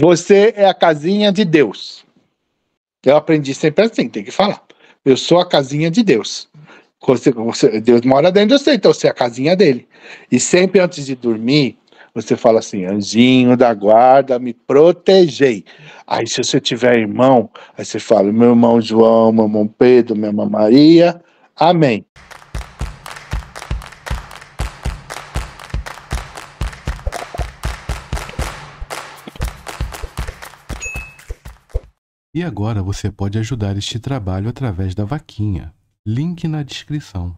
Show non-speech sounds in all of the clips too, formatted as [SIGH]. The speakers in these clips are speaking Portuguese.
Você é a casinha de Deus. Eu aprendi sempre assim, tem que falar. Eu sou a casinha de Deus. Você, você, Deus mora dentro de você, então você é a casinha dele. E sempre antes de dormir, você fala assim: anjinho da guarda, me protegei. Aí, se você tiver irmão, aí você fala: meu irmão João, meu irmão Pedro, minha irmã Maria, amém. E agora você pode ajudar este trabalho através da vaquinha. Link na descrição.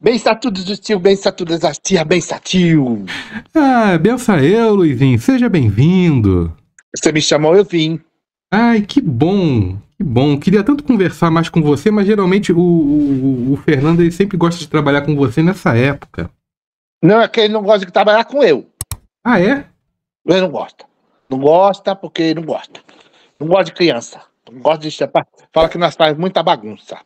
bem todos do tio, bem todas da tia, bem tio. Ah, benção eu, Luizinho. Seja bem-vindo. Você me chamou, eu vim. Ai, que bom, que bom. Queria tanto conversar mais com você, mas geralmente o, o, o Fernando ele sempre gosta de trabalhar com você nessa época. Não, é que ele não gosta de trabalhar com eu. Ah, é? Ele não gosta. Não gosta porque não gosta. Não gosta de criança. Não gosta de chapar. Fala que nós faz muita bagunça.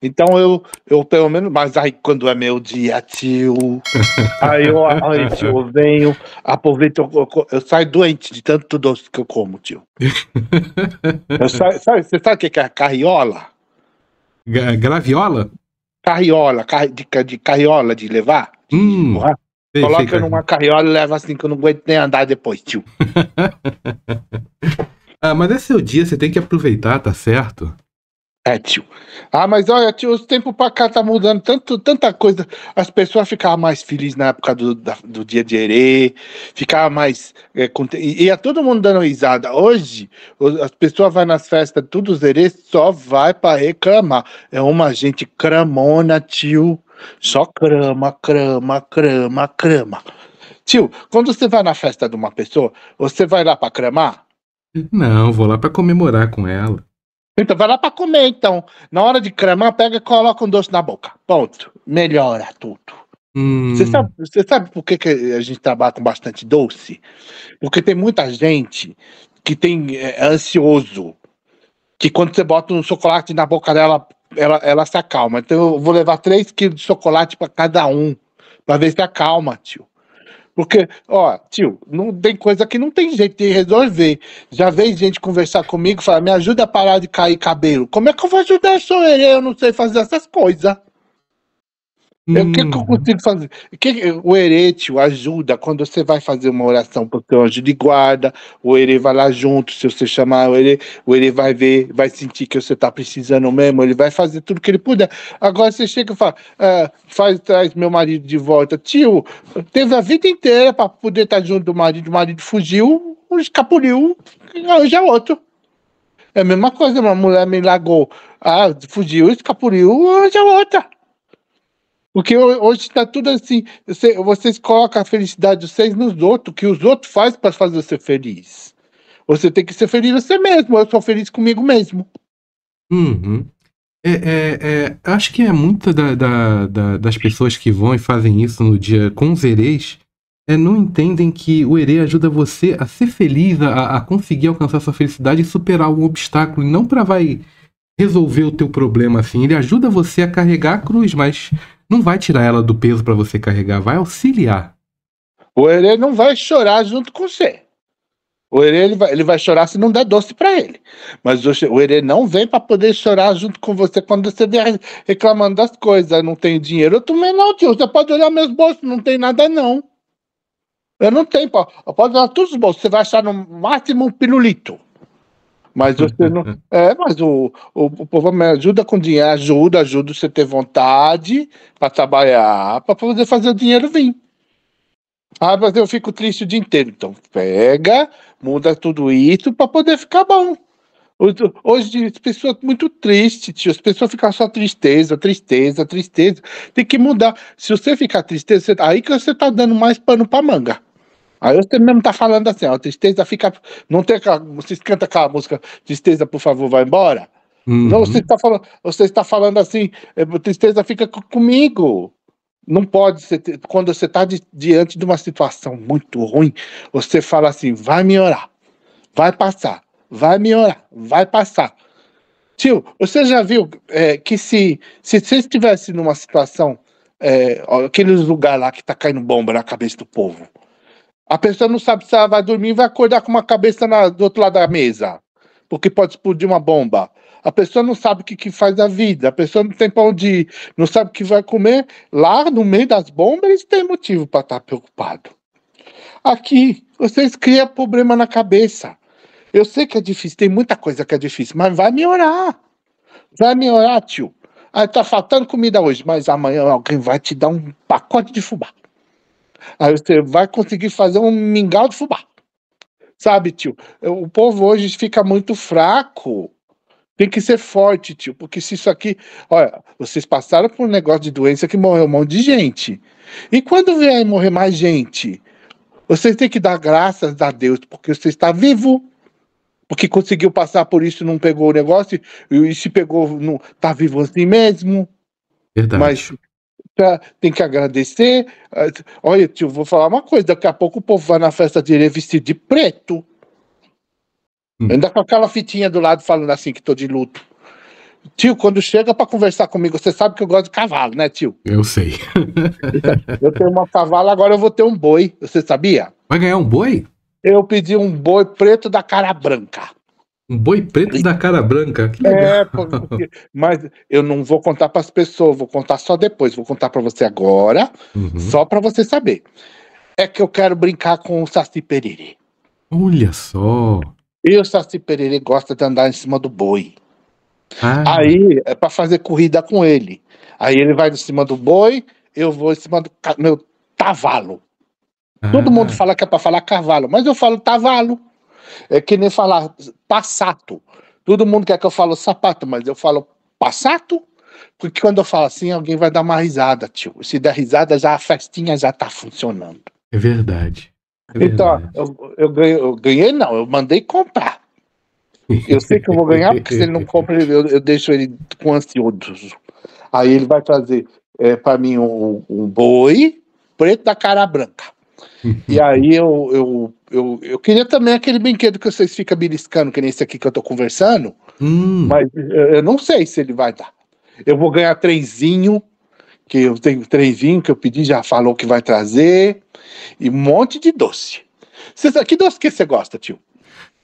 Então eu, eu pelo menos, mas aí quando é meu dia, tio. [LAUGHS] aí eu, aí, tio, eu venho, aproveito, eu, eu, eu, saio doente de tanto doce que eu como, tio. Eu saio, [LAUGHS] sabe, você sabe o que é carriola? graviola? Carriola, de, de carriola de levar? De hum. Perfeito. Coloca numa carriola e leva assim que eu não aguento nem andar depois, tio. [LAUGHS] ah, mas é seu dia, você tem que aproveitar, tá certo? É, tio. Ah, mas olha, tio, o tempo pra cá tá mudando tanto, tanta coisa. As pessoas ficavam mais felizes na época do, da, do dia de herê, ficavam mais. É, e ia é todo mundo dando risada. Hoje, as pessoas vão nas festas, tudo os herês só vai pra reclamar. É uma gente cramona, tio. Só crama, crama, crama, crama. Tio, quando você vai na festa de uma pessoa, você vai lá pra cramar? Não, vou lá pra comemorar com ela. Então vai lá pra comer, então. Na hora de cramar, pega e coloca um doce na boca. Ponto. Melhora tudo. Hum. Você hum. sabe, sabe por que, que a gente trabalha com bastante doce? Porque tem muita gente que tem é, ansioso. Que quando você bota um chocolate na boca dela, ela, ela se acalma. Então eu vou levar 3 quilos de chocolate para cada um, para ver se acalma, tio. Porque, ó, tio, não tem coisa que não tem jeito de resolver. Já veio gente conversar comigo, falar, me ajuda a parar de cair cabelo. Como é que eu vou ajudar, sou eu, eu não sei fazer essas coisas. O que, que, eu consigo fazer? Que, o herete ajuda quando você vai fazer uma oração para o seu anjo de guarda, o ele vai lá junto, se você chamar o ele o ele vai ver, vai sentir que você está precisando mesmo, ele vai fazer tudo que ele puder. Agora você chega e fala, ah, faz, traz meu marido de volta. Tio, teve a vida inteira para poder estar tá junto do marido, o marido fugiu, escapuliu, hoje é outro. É a mesma coisa, uma mulher me largou, ah, fugiu, escapuliu, hoje é outra. Porque hoje está tudo assim. Vocês colocam a felicidade de vocês nos outros, que os outros fazem para fazer você feliz. Você tem que ser feliz você mesmo. Eu sou feliz comigo mesmo. Uhum. É, é, é, acho que é muita da, da, da, das pessoas que vão e fazem isso no dia com os herês é, não entendem que o herê ajuda você a ser feliz, a, a conseguir alcançar sua felicidade e superar um obstáculo, e não para vai resolver o teu problema assim. Ele ajuda você a carregar a cruz, mas não vai tirar ela do peso para você carregar, vai auxiliar. O herê não vai chorar junto com você. O herê ele vai, ele vai chorar se não der doce para ele. Mas o, o herê não vem para poder chorar junto com você quando você vier reclamando das coisas. Não tem dinheiro. Eu também não, tio. Você pode olhar meus bolsos, não tem nada não. Eu não tenho, pode olhar todos os bolsos. Você vai achar no máximo um pirulito. Mas você [LAUGHS] não. É, mas o, o, o povo me ajuda com dinheiro, ajuda, ajuda você ter vontade para trabalhar, para poder fazer o dinheiro vir. Ah, mas eu fico triste o dia inteiro. Então, pega, muda tudo isso para poder ficar bom. Hoje, as pessoas muito tristes, tio. As pessoas ficam só tristeza, tristeza, tristeza. Tem que mudar. Se você ficar tristeza, aí que você está dando mais pano para manga. Aí você mesmo tá falando assim, ó, tristeza fica. Não tem aquela. Vocês cantam aquela música, tristeza, por favor, vai embora. Uhum. Não, você está falando, você está falando assim, é, tristeza fica comigo. Não pode ser. Quando você está diante de uma situação muito ruim, você fala assim, vai melhorar, vai passar, vai melhorar, vai passar. Tio, você já viu é, que se, se você estivesse numa situação, é, ó, aquele lugar lá que está caindo bomba na cabeça do povo, a pessoa não sabe se ela vai dormir e vai acordar com uma cabeça na, do outro lado da mesa, porque pode explodir uma bomba. A pessoa não sabe o que, que faz da vida, a pessoa não tem para onde ir, não sabe o que vai comer. Lá no meio das bombas, eles têm motivo para estar tá preocupado. Aqui, vocês criam problema na cabeça. Eu sei que é difícil, tem muita coisa que é difícil, mas vai melhorar. Vai melhorar, tio. Ah, tá faltando comida hoje, mas amanhã alguém vai te dar um pacote de fubá. Aí você vai conseguir fazer um mingau de fubá. Sabe, tio? O povo hoje fica muito fraco. Tem que ser forte, tio, porque se isso aqui. Olha, vocês passaram por um negócio de doença que morreu um monte de gente. E quando vier morrer mais gente, vocês têm que dar graças a Deus, porque você está vivo. Porque conseguiu passar por isso, não pegou o negócio, e se pegou, não, tá vivo assim mesmo. Verdade. Mas pra, tem que agradecer. Ah, olha, tio, vou falar uma coisa: daqui a pouco o povo vai na festa de ele vestido de preto. Hum. Ainda com aquela fitinha do lado falando assim que tô de luto. Tio, quando chega para conversar comigo, você sabe que eu gosto de cavalo, né, tio? Eu sei. [LAUGHS] eu tenho uma cavalo, agora eu vou ter um boi. Você sabia? Vai ganhar um boi? Eu pedi um boi preto da cara branca. Um boi preto da cara branca. Que é, legal. É, porque, mas eu não vou contar para as pessoas, vou contar só depois. Vou contar para você agora, uhum. só para você saber. É que eu quero brincar com o Saci Pererê. Olha só. E o Saci Pererê gosta de andar em cima do boi. Ah. Aí é para fazer corrida com ele. Aí ele vai em cima do boi, eu vou em cima do meu cavalo. Ah. Todo mundo fala que é para falar cavalo, mas eu falo cavalo. É que nem falar passato. Todo mundo quer que eu falo sapato, mas eu falo passato, porque quando eu falo assim, alguém vai dar uma risada, tio. Se der risada, já a festinha já tá funcionando. É verdade. É então, Eu, eu, ganhei, eu ganhei, não, eu mandei comprar. Eu sei que eu vou ganhar, porque se ele não compra, eu, eu deixo ele com ansioso. Aí ele vai fazer é, para mim um, um boi preto da cara branca. [LAUGHS] e aí eu, eu, eu, eu, queria também aquele brinquedo que vocês ficam beliscando, que nem esse aqui que eu tô conversando. Hum. Mas eh, eu não sei se ele vai dar. Eu vou ganhar trenzinho, que eu tenho trenzinho que eu pedi, já falou que vai trazer. E um monte de doce. Cê, que doce que você gosta, tio?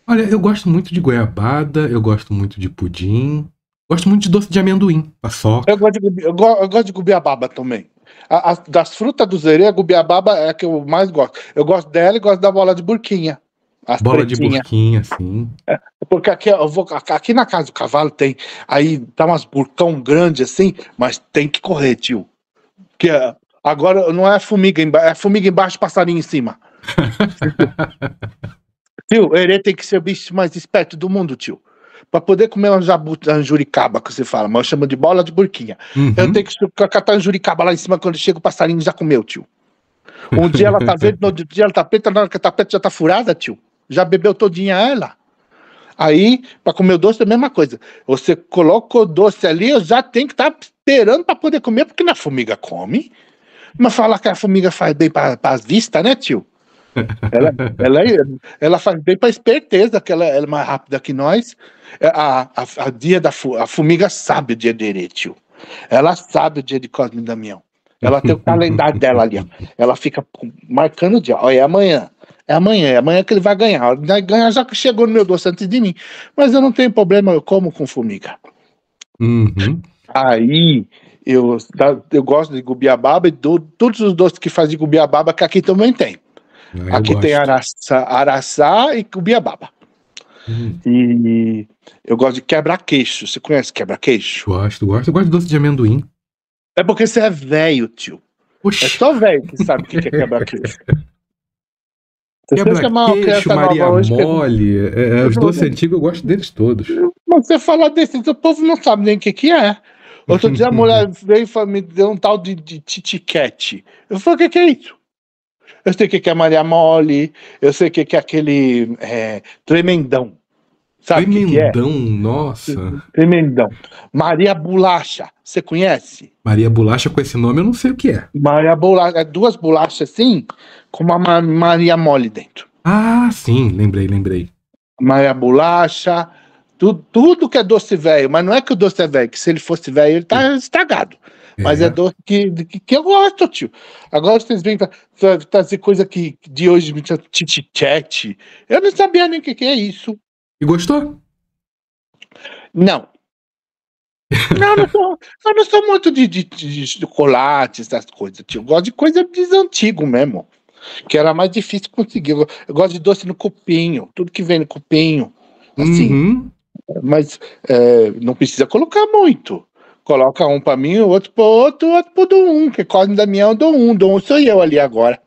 Olha, eu gosto muito de goiabada, eu gosto muito de pudim, gosto muito de doce de amendoim, paçoca. Eu gosto de, eu gosto, eu gosto de gubiababa também. A, a, das frutas do zerê, a gubiababa é a que eu mais gosto. Eu gosto dela e gosto da bola de burquinha. As bola pretinha. de burquinha, sim. É, porque aqui, eu vou, aqui na casa do cavalo tem. Aí dá tá umas burcão grande assim, mas tem que correr, tio. Porque é, agora não é formiga embaixo, é formiga embaixo passarinho em cima. [LAUGHS] tio, o herê tem que ser o bicho mais esperto do mundo, tio para poder comer uma jabuticaba, que você fala, mas eu chamo de bola de burquinha. Uhum. Eu tenho que catar a juricaba lá em cima, quando chega o passarinho já comeu, tio. Um dia ela tá verde, no outro dia ela tá preta, na hora que tá preta já tá furada, tio. Já bebeu todinha ela. Aí, para comer o doce é a mesma coisa. Você coloca o doce ali, eu já tenho que estar tá esperando para poder comer, porque na formiga come. Mas falar que a formiga faz bem para as vistas, né, tio? Ela, ela, é, ela faz bem para esperteza, que ela, ela, é mais rápida que nós. É, a, a, a dia da a formiga sabe o dia direito. Ela sabe o dia de Cosme e Damião. Ela tem o calendário dela ali. Ó. Ela fica marcando o dia. Olha, é amanhã. É amanhã, é amanhã que ele vai ganhar. Vai ganhar já que chegou no meu doce antes de mim. Mas eu não tenho problema, eu como com formiga. Uhum. Aí eu, eu gosto de gubiababa e todos os doces que faz de gubiababa que aqui também tem. Ah, eu Aqui gosto. tem araçá, araçá e cubiababa. Hum. E eu gosto de quebra-queixo. Você conhece quebra-queixo? Gosto, gosto. Eu gosto de doce de amendoim. É porque você é velho, tio. Oxi. É só velho que sabe o que é quebra-queixo. [LAUGHS] É quebra-queixo, Maria hoje, é Mole, é, é, os doces antigos eu gosto deles todos. Mas você fala desses, o povo não sabe nem o que, que é. Outro dia a mulher [LAUGHS] veio e me deu um tal de, de titiquete. Eu falei, o que, que é isso? Eu sei o que é Maria Mole, eu sei o que é aquele é, tremendão. Sabe tremendão, que que é? nossa. Tremendão. Maria Bolacha, você conhece? Maria Bolacha com esse nome eu não sei o que é. Maria Bolacha, é duas bolachas assim, com uma Maria Mole dentro. Ah, sim, lembrei, lembrei. Maria Bolacha, tudo, tudo que é doce velho, mas não é que o doce é velho, que se ele fosse velho ele tá estragado. Mas é, é dor que, que, que, eu gosto, tio. Agora vocês vêm trazer coisa que de hoje, me chat Eu não sabia nem o que, que é isso. E gostou? Não. [LAUGHS] Não, não sou, eu não sou muito de, de, de chocolate, essas coisas, tio. Eu gosto de coisa desantigo mesmo. Que era mais difícil conseguir. Eu gosto de doce no cupinho, tudo que vem no cupinho. Assim. Uhum. Mas é, não precisa colocar muito. Coloca um pra mim, o outro pro outro, o outro pro do um, que Cosme Damião é do um, do um sou eu ali agora.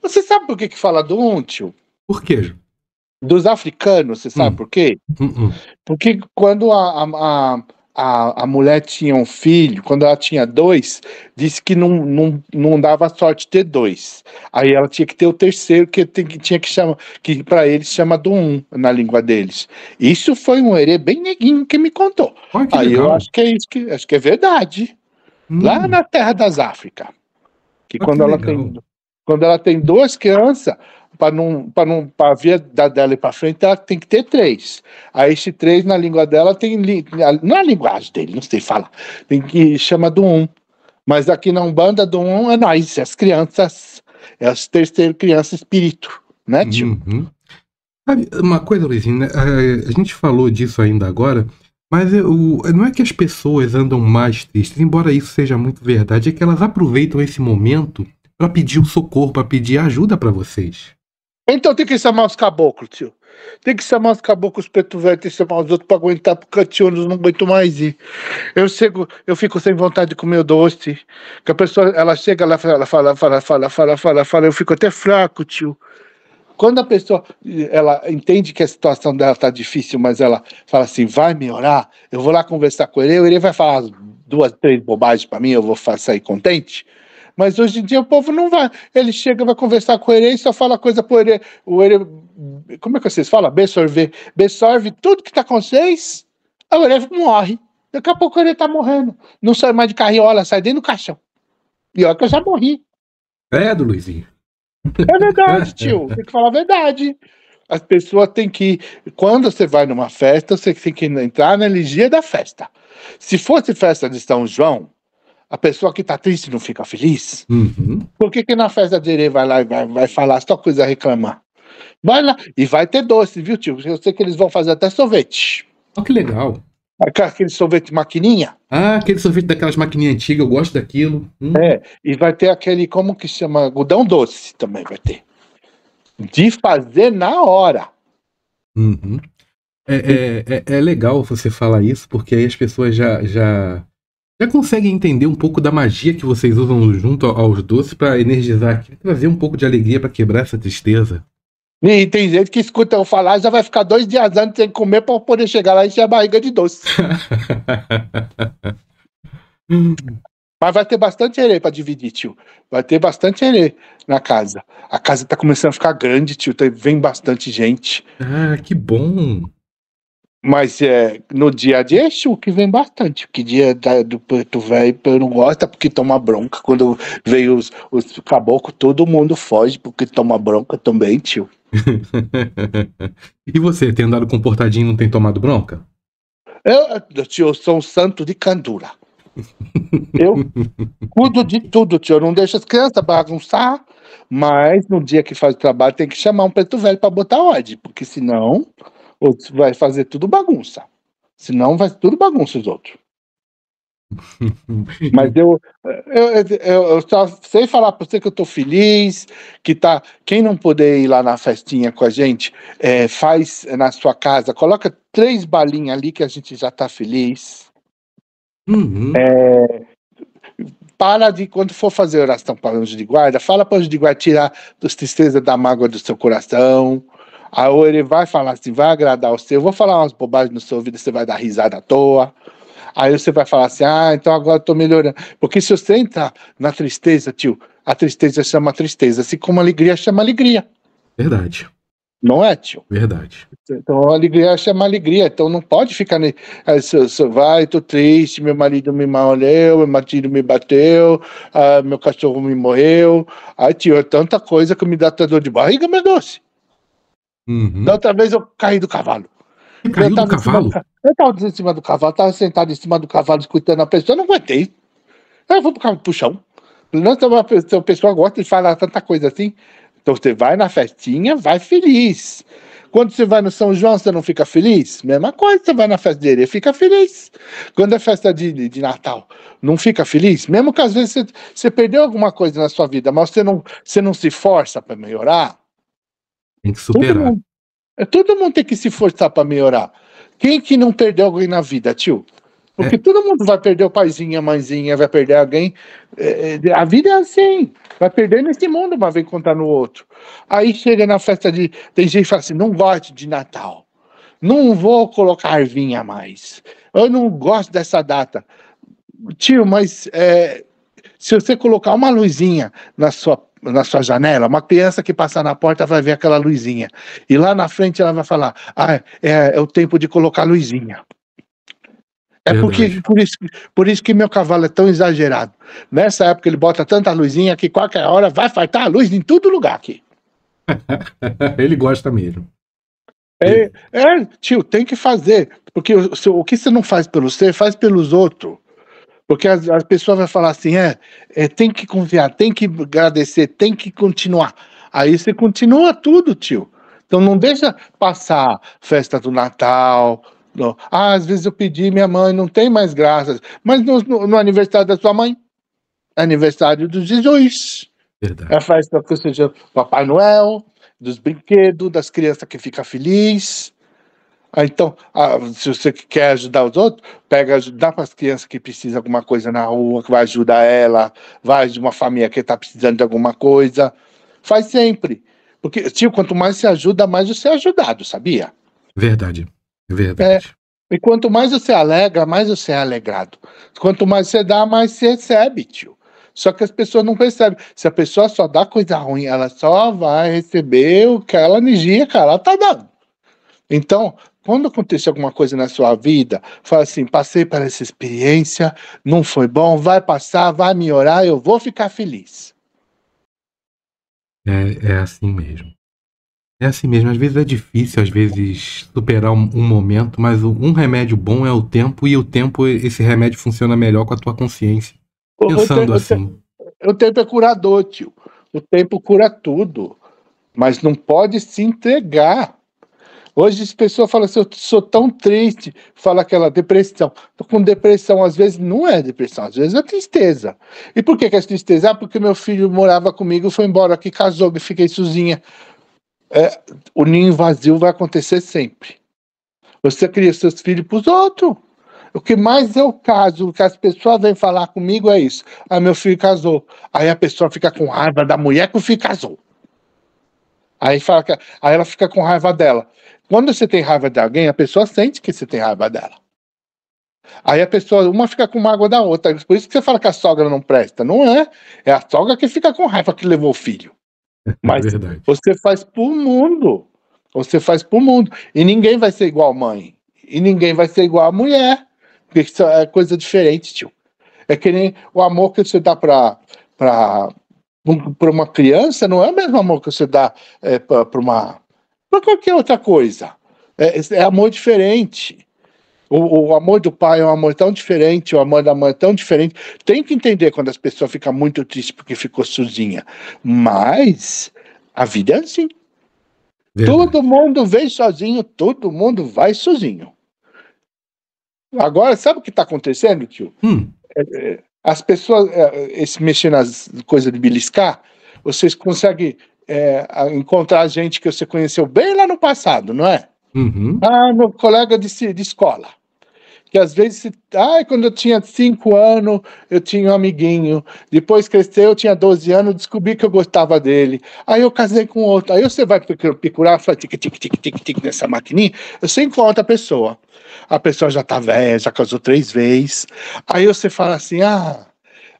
Você sabe por que, que fala do um, tio? Por quê? Dos africanos, você sabe hum. por quê? Hum, hum. Porque quando a, a, a a, a mulher tinha um filho, quando ela tinha dois, disse que não, não, não dava sorte ter dois. Aí ela tinha que ter o terceiro, que, tem, que tinha que chamar, que para eles chama do um na língua deles. Isso foi um herê bem neguinho que me contou. Olha, que Aí legal. eu acho que é isso que acho que é verdade. Hum. Lá na terra das África. Que Olha, quando que ela tem quando ela tem duas crianças, para não para não para da dela e para frente ela tem que ter três aí esse três na língua dela tem não é a linguagem dele não sei falar tem que chama do um mas aqui na umbanda do um é nós é as crianças é as terceiro criança espírito né tio uhum. uma coisa Luizinho né, a gente falou disso ainda agora mas eu, é não é que as pessoas andam mais tristes, embora isso seja muito verdade, é que elas aproveitam esse momento para pedir o socorro, para pedir ajuda para vocês. Então tem que chamar os caboclos, tio. Tem que chamar os caboclos preto velho, tem que chamar os outros pra aguentar, porque o tio não aguento mais ir. Eu chego, eu fico sem vontade de comer o doce. Que a pessoa, ela chega, ela fala, fala, fala, fala, fala, fala, fala, eu fico até fraco, tio. Quando a pessoa, ela entende que a situação dela tá difícil, mas ela fala assim, vai melhorar, eu vou lá conversar com ele, ele vai falar duas, três bobagens para mim, eu vou sair contente mas hoje em dia o povo não vai. Ele chega, vai conversar com o Ere e só fala coisa pro herê. O Ere. como é que vocês falam? Absorver. Absorve tudo que tá com vocês, aí o morre. Daqui a pouco o Ere tá morrendo. Não sai mais de carriola, sai dentro do caixão. Pior que eu já morri. Credo, Luizinho. É verdade, [LAUGHS] tio. Tem que falar a verdade. As pessoas têm que. Quando você vai numa festa, você tem que entrar na energia da festa. Se fosse festa de São João, a pessoa que tá triste não fica feliz? Uhum. Por que, que na festa de herê vai lá e vai, vai falar só coisa a reclamar? Vai lá, e vai ter doce, viu, tio? Eu sei que eles vão fazer até sorvete. Olha que legal. Aquele sorvete maquininha. Ah, aquele sorvete daquelas maquininhas antigas, eu gosto daquilo. Hum. É, e vai ter aquele, como que chama? Algodão doce também vai ter. De fazer na hora. Uhum. É, é, é, é, legal você falar isso, porque aí as pessoas já, já já consegue entender um pouco da magia que vocês usam junto aos doces para energizar trazer um pouco de alegria para quebrar essa tristeza? E tem gente que escuta eu falar já vai ficar dois dias antes sem comer para poder chegar lá e encher a barriga de doce. [LAUGHS] Mas vai ter bastante herê para dividir, tio. Vai ter bastante herê na casa. A casa tá começando a ficar grande, tio. Vem bastante gente. Ah, que bom. Mas é, no dia a dia é que vem bastante, que dia da, do preto Velho eu não gosto, é porque toma bronca. Quando vem os, os caboclos, todo mundo foge, porque toma bronca também, tio. [LAUGHS] e você, tem andado comportadinho e não tem tomado bronca? Eu, tio, eu sou um santo de candura. Eu cuido de tudo, tio. Eu não deixo as crianças bagunçar, mas no dia que faz o trabalho tem que chamar um preto velho para botar ordem, porque senão vai fazer tudo bagunça. Senão vai tudo bagunça os outros. [LAUGHS] Mas eu, eu, eu, eu, só sei falar para você que eu estou feliz, que tá. Quem não puder ir lá na festinha com a gente, é, faz na sua casa, coloca três balinhas ali que a gente já está feliz. Uhum. É, para de, quando for fazer oração para o anjo de guarda, fala para o anjo de guarda tirar as tristezas da mágoa do seu coração. Aí ou ele vai falar assim, vai agradar o seu, eu vou falar umas bobagens no seu ouvido, você vai dar risada à toa. Aí você vai falar assim, ah, então agora eu tô melhorando. Porque se você entrar na tristeza, tio, a tristeza chama tristeza, assim como a alegria chama alegria. Verdade. Não é, tio? Verdade. Então, a alegria chama alegria. Então, não pode ficar. você ah, Vai, tô triste, meu marido me malheu, meu marido me bateu, ah, meu cachorro me morreu. Ai, tio, é tanta coisa que me dá até dor de barriga, meu doce. Uhum. Da outra vez eu caí do cavalo. caiu eu do cavalo? Do... Eu tava em cima do cavalo, tava sentado em cima do cavalo escutando a pessoa, não aguentei. Aí eu vou pro, pro chão. Não, então, a pessoa gosta de falar tanta coisa assim. Então você vai na festinha, vai feliz. Quando você vai no São João, você não fica feliz? Mesma coisa, você vai na festa de fica feliz. Quando é festa de, de, de Natal, não fica feliz? Mesmo que às vezes você, você perdeu alguma coisa na sua vida, mas você não, você não se força para melhorar, tem que superar. Todo mundo, é, todo mundo tem que se forçar para melhorar. Quem que não perdeu alguém na vida, tio? Porque é. todo mundo vai perder o paizinho, a mãezinha, vai perder alguém. É, é a vida é assim. Vai perder nesse mundo mas vem contar no outro. Aí chega na festa de. Tem gente que fala assim: não gosto de Natal. Não vou colocar vinha mais. Eu não gosto dessa data. Tio, mas é, se você colocar uma luzinha na sua na sua janela, uma criança que passar na porta vai ver aquela luzinha. E lá na frente ela vai falar: Ah, é, é o tempo de colocar luzinha. É porque, por, isso, por isso que meu cavalo é tão exagerado. Nessa época ele bota tanta luzinha que qualquer hora vai faltar a luz em todo lugar aqui. [LAUGHS] ele gosta mesmo. É, é, tio, tem que fazer. Porque o, o que você não faz pelo ser, faz pelos outros. Porque as, as pessoas vão falar assim, é, é, tem que confiar, tem que agradecer, tem que continuar. Aí você continua tudo, tio. Então não deixa passar festa do Natal. Não. Ah, às vezes eu pedi minha mãe, não tem mais graças. Mas no, no, no aniversário da sua mãe, aniversário de Jesus. Verdade. É a festa que seja Papai Noel, dos brinquedos, das crianças que fica feliz. Ah, então, ah, se você quer ajudar os outros, pega, dá para as crianças que precisam de alguma coisa na rua, que vai ajudar ela, vai de uma família que está precisando de alguma coisa. Faz sempre. Porque, tio, quanto mais se ajuda, mais você é ajudado, sabia? Verdade. Verdade. É. E quanto mais você alega, mais você é alegrado. Quanto mais você dá, mais você recebe, tio. Só que as pessoas não percebem. Se a pessoa só dá coisa ruim, ela só vai receber o que ela energia que ela está dando. Então, quando acontecer alguma coisa na sua vida, fala assim: passei por essa experiência, não foi bom, vai passar, vai melhorar, eu vou ficar feliz. É, é assim mesmo. É assim mesmo. Às vezes é difícil, às vezes, superar um, um, momento, mas um remédio bom é o tempo, e o tempo, esse remédio funciona melhor com a tua consciência. Pensando assim. o tempo, assim. O tempo é curador, tio. O tempo cura tudo. Mas não pode se entregar Hoje as pessoas falam assim, eu sou tão triste, fala aquela depressão. Tô com depressão, às vezes não é depressão, às vezes é tristeza. E por que, que é tristeza? Ah, porque meu filho morava comigo, foi embora aqui, casou, me fiquei sozinha. É, o ninho vazio vai acontecer sempre. Você cria seus filhos para os outros. O que mais é o caso, o que as pessoas vêm falar comigo é isso. Ah, meu filho casou. Aí a pessoa fica com raiva da mulher que o filho casou. Aí, fala que, aí ela fica com raiva dela. Quando você tem raiva de alguém, a pessoa sente que você tem raiva dela. Aí a pessoa, uma fica com mágoa da outra. Por isso que você fala que a sogra não presta. Não é. É a sogra que fica com raiva que levou o filho. [LAUGHS] É Mas é verdade. você faz pro mundo. Você faz pro mundo. E ninguém vai ser igual mãe. E ninguém vai ser igual a mulher. Porque isso é coisa diferente, tio. É que nem o amor que você dá pra, pra, para uma criança não é o mesmo amor que você dá é, para uma para qualquer outra coisa. É, é amor diferente. O, o, amor do pai é um amor tão diferente, o amor da mãe é tão diferente. Tem que entender quando as pessoas ficam muito tristes porque ficou sozinha. Mas a vida é assim. Verdade. Todo mundo vem sozinho, todo mundo vai sozinho. Agora, sabe o que está acontecendo, tio? Hum. É, é as pessoas, é, esse mexer nas coisas de beliscar, vocês conseguem é, encontrar gente que você conheceu bem lá no passado, não é? Uhum. Ah, meu colega de, de escola. Que às vezes, ah, quando eu tinha cinco anos, eu tinha um amiguinho. Depois cresceu, eu tinha 12 anos, descobri que eu gostava dele. Aí eu casei com outro. Aí você vai procurar, faz tic, tic, tic, tic, tic nessa maquininha, você encontra a pessoa a pessoa já tá velha, já casou três vezes. Aí você fala assim: ah,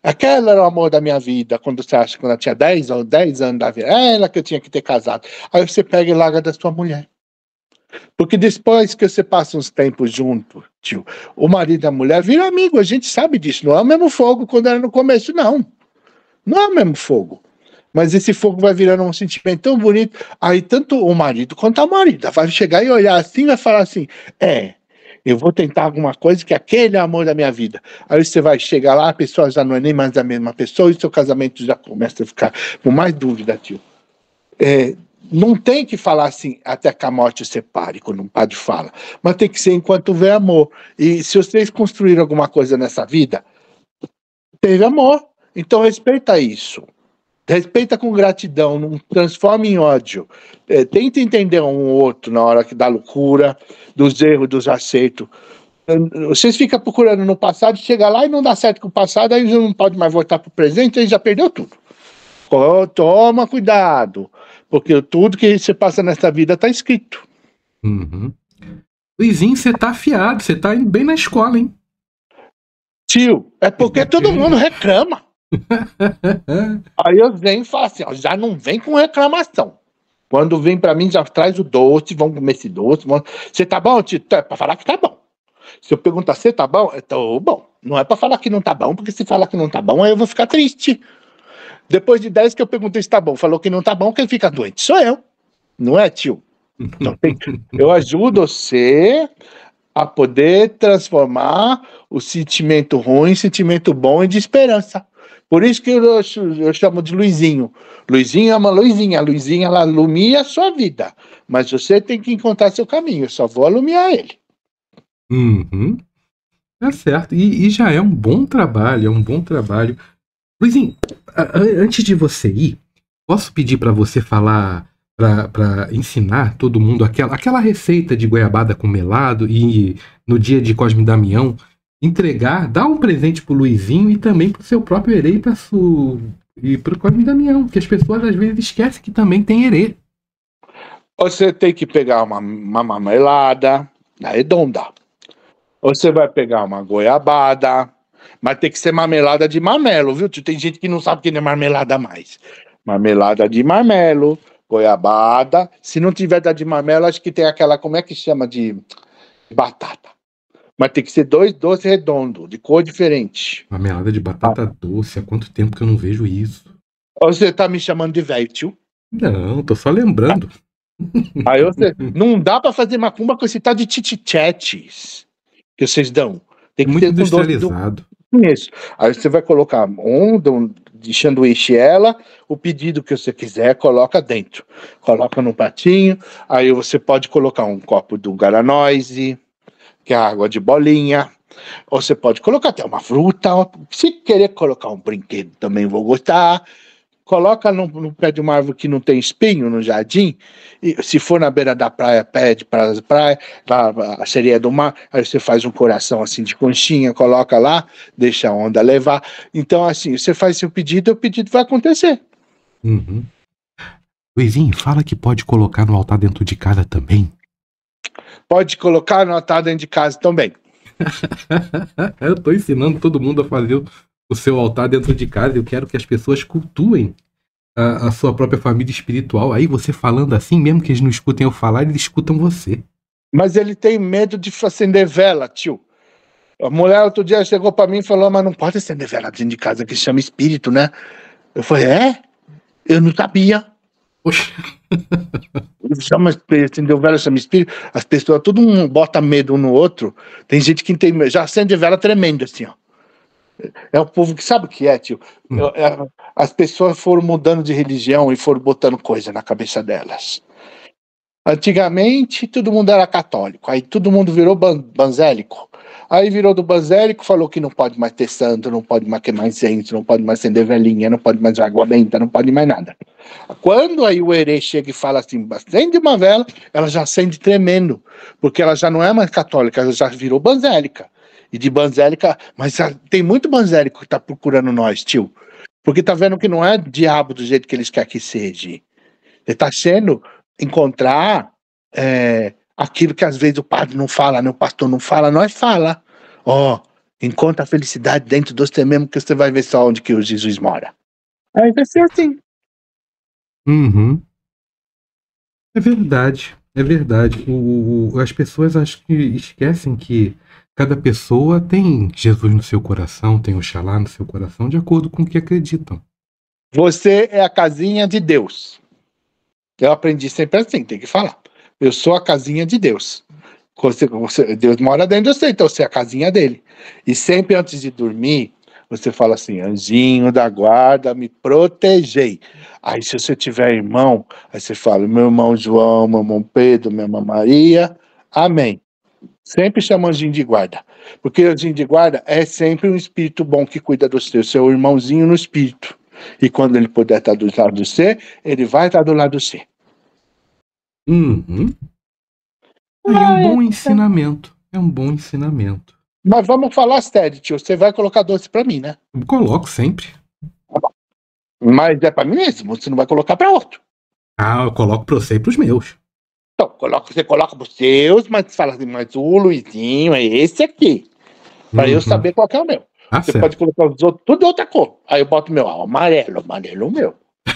aquela era o amor da minha vida, quando você acha que ela tinha 10 ou 10 anos da vida, é ela que eu tinha que ter casado. Aí você pega e larga da sua mulher. Porque depois que você passa uns tempos junto, tio, o marido e a mulher viram amigo, a gente sabe disso. Não é o mesmo fogo quando era no começo, não. Não é o mesmo fogo. Mas esse fogo vai virando um sentimento tão bonito. Aí tanto o marido quanto a marida vai chegar e olhar assim e vai falar assim: é, eu vou tentar alguma coisa que é aquele amor da minha vida. Aí você vai chegar lá, a pessoa já não é nem mais a mesma pessoa e seu casamento já começa a ficar com mais dúvida, tio. É, não tem que falar assim até que a morte separe, quando um padre fala, mas tem que ser enquanto houver amor. E se vocês construíram alguma coisa nessa vida, teve amor, então respeita isso. Respeita com gratidão, não transforma em ódio. É, tenta entender um outro na hora que da loucura, dos erros, dos aceitos. Vocês ficam procurando no passado, chega lá e não dá certo com o passado, aí não pode mais voltar para o presente, aí já perdeu tudo. toma cuidado, porque tudo que você passa nessa vida está escrito. Uhum. Luizinho, você tá afiado, você tá bem na escola, hein? Tio, é porque tá todo mundo reclama. [LAUGHS] Aí eu venho e falo assim: ó, já não vem com reclamação. Quando vem para mim, já traz o doce, vamos comer esse doce. Você tá bom, Tito? É pra falar que tá bom. Se eu perguntar se tá bom, eu tô bom. Não é pra falar que não tá bom, porque se falar que não tá bom, aí eu vou ficar triste. Depois de 10 que eu perguntei se tá bom, falou que não tá bom, quem fica doente sou eu. Não é, tio? [LAUGHS] Então, tem... eu ajudo você a poder transformar o sentimento ruim em sentimento bom e de esperança. Por isso que eu, eu, chamo de Luizinho. Luizinho é uma luzinha. A luzinha ela alumia a sua vida. Mas você tem que encontrar seu caminho. Eu só vou alumiar ele. Uhum. Tá é certo. E, e, já é um bom trabalho. É um bom trabalho. Luizinho, a, a, antes de você ir, posso pedir para você falar para ensinar todo mundo aquela, aquela receita de goiabada com melado e no dia de Cosme Damião entregar, dar um presente pro Luizinho e também pro seu próprio herê e para su... e pro Cosme Damião, que as pessoas às vezes esquecem que também tem herê. Você tem que pegar uma, uma mamelada na redonda. Você vai pegar uma goiabada, mas tem que ser marmelada de marmelo, viu? Tem gente que não sabe que não é marmelada mais. Marmelada de marmelo, goiabada. Se não tiver da de marmelo, acho que tem aquela, como é que chama de batata. Mas tem que ser dois doces redondos, de cor diferente. Uma melada de batata ah. doce, há quanto tempo que eu não vejo isso? Você tá me chamando de velho, tio? Não, tô só lembrando. Aí você, [LAUGHS] não dá para fazer macumba com esse tal de titichetes que vocês dão. Tem que Muito ter industrializado. Do... Isso. Aí você vai colocar onda de sanduíche ela, o pedido que você quiser, coloca dentro. Coloca no patinho, aí você pode colocar um copo do Garanoise, que é a água de bolinha. Ou você pode colocar até uma fruta. Se querer colocar um brinquedo, também vou gostar. Coloca no, no, pé de uma árvore que não tem espinho no jardim. E se for na beira da praia, pede para a praia, a sereia do mar. Aí você faz um coração assim de conchinha, coloca lá, deixa a onda levar. Então, assim, você faz seu pedido e o pedido vai acontecer. Uhum. Luizinho, fala que pode colocar no altar dentro de casa também pode colocar anotado dentro de casa também. [LAUGHS] eu estou ensinando todo mundo a fazer o seu altar dentro de casa. Eu quero que as pessoas cultuem a, a, sua própria família espiritual. Aí você falando assim, mesmo que eles não escutem eu falar, eles escutam você. Mas ele tem medo de acender vela, tio. A mulher outro dia chegou para mim e falou: ah, Mas não pode acender vela dentro de casa que chama espírito, né? Eu falei: É? Eu não sabia. Poxa. [LAUGHS] chama, acendeu vela, chama espírito, as pessoas, todo mundo bota medo um no outro. Tem gente que tem, já acende vela tremendo, assim, ó. É o povo que sabe o que é, tio. Hum. É, as pessoas foram mudando de religião e foram botando coisa na cabeça delas. Antigamente, todo mundo era católico, aí todo mundo virou ban banzélico. Aí virou do Basérico, falou que não pode mais ter santo, não pode mais queimar incenso, não pode mais acender velhinha, não pode mais água benta, não pode mais nada. Quando aí o herê chega e fala assim, acende uma vela, ela já acende tremendo, porque ela já não é mais católica, ela já virou banzélica. E de banzélica, mas tem muito banzélico que está procurando nós, tio. Porque tá vendo que não é diabo do jeito que eles querem que seja. Ele está sendo encontrar é, aquilo que às vezes o padre não fala, né? o pastor não fala, nós fala. Ó, oh, encontra a felicidade dentro de você mesmo que você vai ver só onde que o Jesus mora. Aí vai ser assim. Uhum. É verdade, é verdade. O, o, as pessoas acho que esquecem que cada pessoa tem Jesus no seu coração, tem Oxalá no seu coração, de acordo com o que acreditam. Você é a casinha de Deus. Eu aprendi sempre assim, tem que falar. Eu sou a casinha de Deus. Você, você, Deus mora dentro de você, então você é a casinha dele. E sempre antes de dormir, você fala assim: anjinho da guarda, me protegei. Aí, se você tiver irmão, aí você fala: meu irmão João, meu irmão Pedro, minha irmã Maria, amém. Sempre chama anjinho de guarda, porque anjinho de guarda é sempre um espírito bom que cuida do seu, seu irmãozinho no espírito. E quando ele puder estar do lado do ser, ele vai estar do lado do ser. Uhum. é um bom ensinamento. É um bom ensinamento. Mas vamos falar sério, tio. Você vai colocar doce pra mim, né? Eu coloco sempre. Mas é pra mim mesmo. Você não vai colocar pra outro. Ah, eu coloco pra você e pros meus. Então, coloca, você coloca pros seus, mas fala assim, mas o Luizinho é esse aqui. Pra uhum. eu saber qual é o meu. Ah, você certo. pode colocar os outros, tudo outra cor. Aí eu boto meu, ó, amarelo, amarelo meu.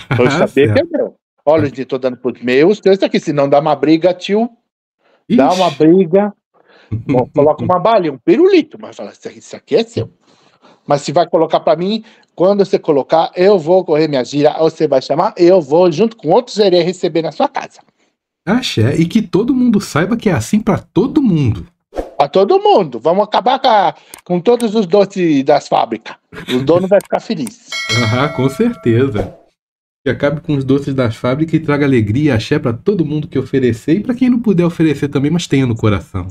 Pra eu [LAUGHS] ah, saber que é meu. Olha, gente, tô dando pros meus, tem esse se não dá uma briga, tio. Ixi. Dá uma briga. [LAUGHS] coloca uma bala, um pirulito, mas fala, isso aqui, é seu. Mas se vai colocar para mim, quando você colocar, eu vou correr minha gira, você vai chamar, eu vou junto com outros irei receber na sua casa. Axé, e que todo mundo saiba que é assim para todo mundo. Para todo mundo. Vamos acabar com, a, com todos os doces das fábricas. O dono vai ficar feliz. [LAUGHS] Aham, com certeza que acabe com os doces das fábricas e traga alegria e axé para todo mundo que oferecer e para quem não puder oferecer também, mas tenha no coração.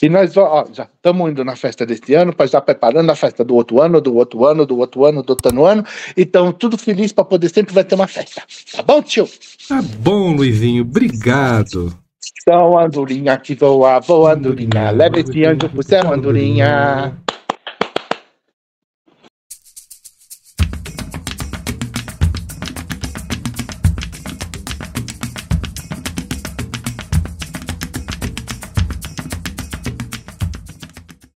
E nós ó, já estamos indo na festa deste ano, para já preparando a festa do outro ano, do outro ano, do outro ano, do outro ano. Então, tudo feliz para poder sempre vai ter uma festa. Tá bom, tio? Tá bom, Luizinho. Obrigado. Então, andorinha que voa, voa, andorinha. Leve esse anjo pro céu, andorinha.